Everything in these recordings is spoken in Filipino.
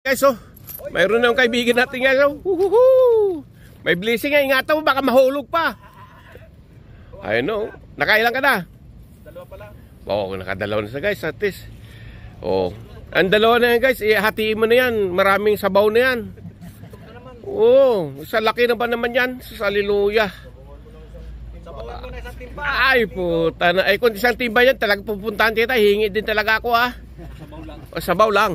Guys, oh, mayroon na yung kaibigan natin ngayon. Uhuhu! Oh. May blessing nga, ingatan mo, baka mahulog pa. I know. Oh. Nakailan ka na? Dalawa lang. Oo, oh, nakadalawa na sa guys, at least. Oh. Ang dalawa na yan guys, ihatiin mo na yan. Maraming sabaw na yan. Oo, oh, sa laki na ba naman yan? Sa hallelujah. Ay puta na. Ay kung isang timba yan, talagang pupuntahan kita. Hingi din talaga ako ah. Sabaw lang. O, oh, sabaw lang.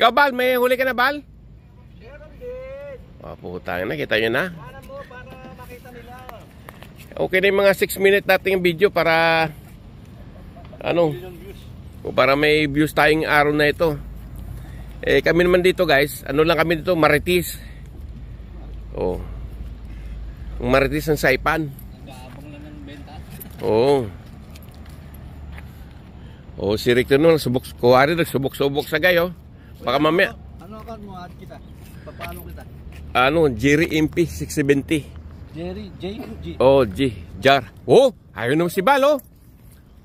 Ikaw, Bal, may huli ka na, Bal? Meron din. Oh, putang na, nyo na. Alam mo, para makita nila. Okay na yung mga 6 minute nating video para... Ano? Para may views tayong araw na ito. Eh, kami naman dito, guys. Ano lang kami dito? Maritis. Oh. Maritis ng Saipan. Nag-aabang lang ng benta. Oo. Oh. O si Rick nun, subok, kuwari subok subok sa gayo. Baka mamaya. Ano account mo? at kita. Papalo kita? Ano? Jerry MP 670. Jerry J G? Oh, G. Jar. Oh, ayun naman si Bal, oh.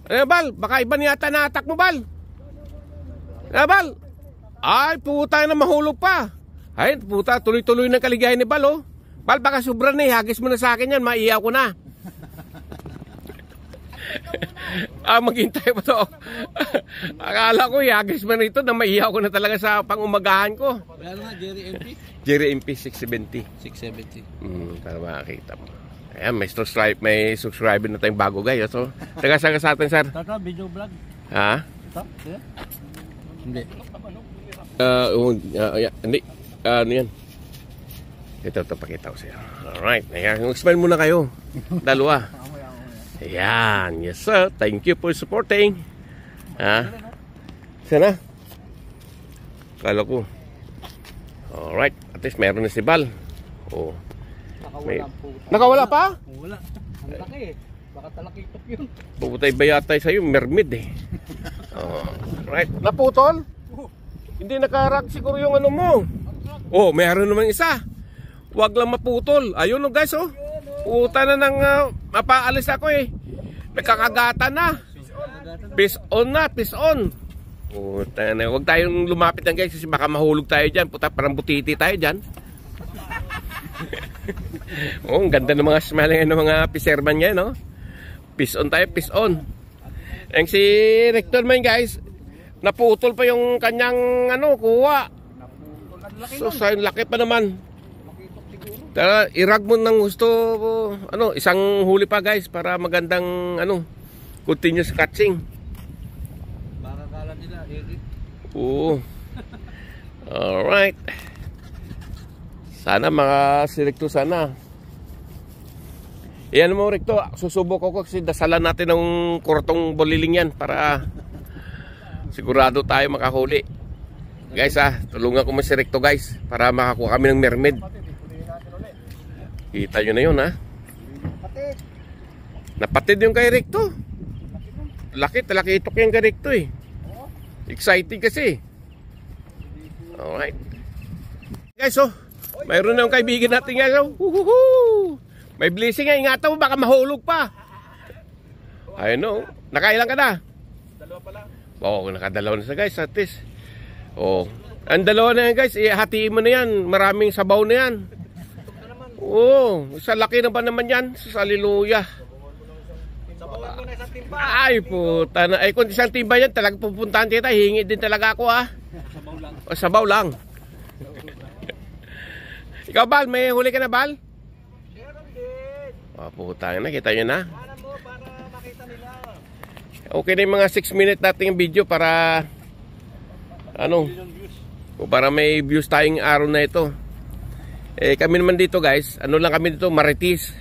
Ano Bal? Baka iba niyata na-attack mo, Bal. Ano, Bal? Ay, puta na mahulog pa. Ay, puta, tuloy-tuloy ng kaligayahan ni Bal, oh. Bal, baka sobra na, eh. hagis mo na sa akin yan, maiiyaw ko na ah, maghintay pa to. Akala ko, yagis eh, man rito na maihaw ko na talaga sa pangumagahan ko. Ano na, Jerry MP? Jerry MP 670. 670. Mm, para makakita mo. Ayan, may, subscribe, may subscriber na tayong bago guys. So, oh. taga saan sa atin, sir? Tata, video vlog. Ha? Ito? Hindi. Uh, uh, yeah, hindi. Uh, ano yan? Ito, ito, pakita ko sa'yo. Alright. Ayan, explain muna kayo. Dalawa. Ayan. Yes, sir. Thank you for supporting. Ha? Sana? Kala ko. Alright. At least meron na si Bal. Oh. May... Nakawala pa? Wala. Ang laki eh. Baka talakitok yun. Puputay ba yata sa'yo? Mermid eh. oh. Right. Naputol? Oh. Hindi nakarag siguro yung ano mo. Oh, meron naman isa. Huwag lang maputol. Ayun oh, guys oh. oh. Puta na ng uh, ah, mapaalis ako eh. Nagkakagatan na. Peace on na, peace on. Oh, tana, wag tayong lumapit ng guys kasi baka mahulog tayo diyan. Puta, parang butiti tayo diyan. oh, ang ganda ng mga smile ng ano, mga piserman ngayon, no? Peace on tayo, peace on. Ang si Rector man guys, naputol pa yung kanyang ano, kuha. So, sa laki pa naman. Tara, irag mo ng gusto ano, isang huli pa guys para magandang ano, continuous catching. Baka kala nila Eric. Oo. All right. Sana mga selecto sana. Iyan eh, mo rekto, susubok ako kasi dasalan natin ng kurtong boliling yan para sigurado tayo makahuli. Guys ah, tulungan ko mo si Rekto, guys para makakuha kami ng mermaid. Kita nyo na yun ha. Napatid. Napatid yung kay Recto. Laki talaga itok yung kay Recto eh. Exciting kasi. Eh. Alright. Guys oh. Mayroon na yung kaibigan natin ngayon. Uhuhu. Oh. May blessing nga. Ingatan mo baka mahulog pa. I know. Oh. Nakailan ka na? Dalawa pa lang oh, nakadalawa na sa guys at least. Oh. Ang dalawa na yan guys, ihatiin mo na yan. Maraming sabaw na yan. Oo, oh, sa laki na ba naman yan? Sa hallelujah. Ay puta na. Ay kung isang timba yan, talaga pupuntahan kita. Hingi din talaga ako ah. Sabaw lang. O, sabaw lang. Ikaw Bal, may huli ka na Bal? Meron din. Oh, ah, puta na, kita nyo na. Para para makita nila. Okay na yung mga 6 minute natin yung video para... Ano? Para may views tayong araw na ito. Eh, kami naman dito guys, ano lang kami dito, Maritis.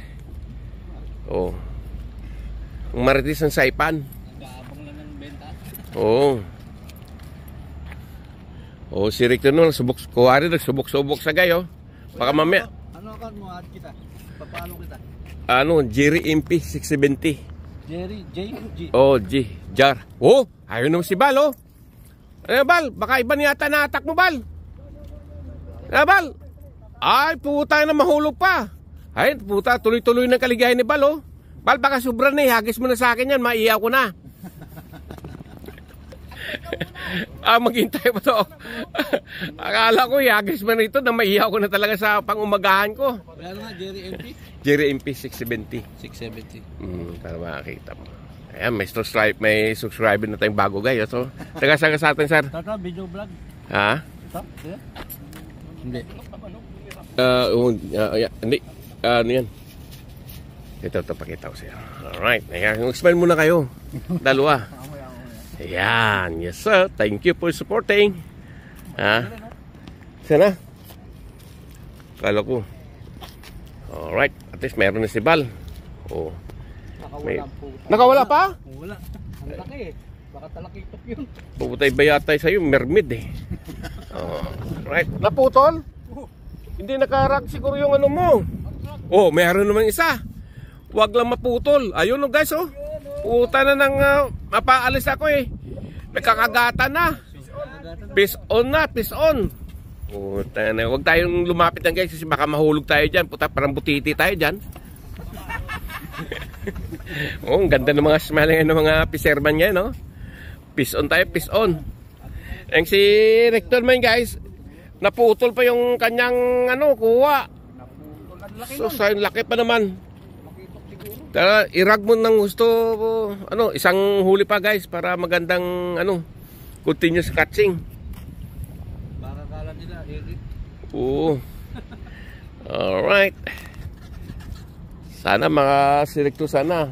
Oh. Ang Maritis ng Saipan. Nag-aabang lang ng benta. Oo. Oh. oh, si Rick naman, subok, kuwari, nagsubok-subok subok sa gayo. Oh. Baka ano mamaya. Ano ka mo, add kita? Papalo kita? Ano, Jerry MP 670. Jerry, J o G? Oh, G. Jar. Oh, ayaw naman si Bal, oh. Ano, Bal? Baka iba niyata na attack mo, Bal. Ano, Bal? Ay, puta na mahulog pa. Ay, puta, tuloy-tuloy ng kaligayahan ni Balo. Bal, baka sobra na, eh. hagis mo na sa akin yan, maiyaw ko na. ah, maghintay pa to. Akala ko, eh, hagis mo na ito, na maiyaw ko na talaga sa pangumagahan ko. Ano na, Jerry MP? Jerry MP 670. 670. Hmm, para makakita mo. Ayan, may subscribe, may subscribe na tayong bago guys. So, oh. taga saan ka sa atin, sir? Tata, video vlog. Ha? Ito? Hindi. Ah, uh, uh, uh, hindi. Uh, ano yan? Ito, ito, pakita ko sa'yo. Alright. Ayan, smile muna kayo. Dalawa. Ayan. Yes, sir. Thank you for supporting. Ha? Sana? Kala ko. Alright. At least meron na si Bal. Oh. May... Nakawala pa? Wala. Ang laki eh. Baka talakitok yun. Puputay ba yata sa'yo? Mermid eh. oh. Right. Naputol? Hindi nakarak siguro yung ano mo. Oh, meron naman isa. Huwag lang maputol. Ayun no oh, guys oh. Puta na nang uh, ah, mapaalis ako eh. Nagkakagatan na. Piss on na, peace on. Puta na. Huwag tayong lumapit lang guys kasi baka mahulog tayo dyan. Puta parang butiti tayo dyan. oh, ang ganda ng mga smile ng ano, mga piserman ngayon, no? Oh. Peace on tayo, peace on. Ang si Rector man guys, Naputol pa yung kanyang ano, kuha. So, sa laki pa naman. Tara, irag mo ng gusto. Ano, isang huli pa guys para magandang ano, continuous catching. Baka kala nila edit. Oo. All right. Sana mga sirekto sana.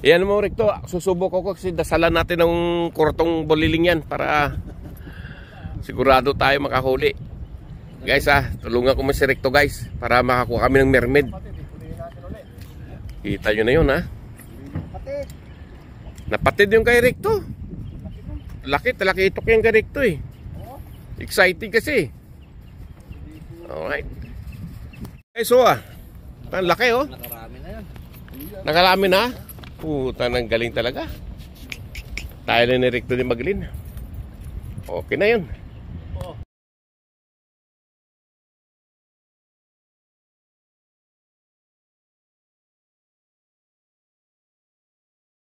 Yan mo rekto, susubok ako kasi dasalan natin ng kurtong boliling yan para Sigurado tayo makahuli. Guys ah, tulungan ko mo si Recto guys para makakuha kami ng mermaid. Kita nyo na yun ha. Ah. Napatid yung kay Recto. Laki, talaki itok yung kay Recto eh. Exciting kasi. Eh. Alright. Guys oh ah, laki oh. Nakarami na yan. Nakarami na? Puta, nang galing talaga. Tayo na ni Recto ni Maglin. Okay na yun.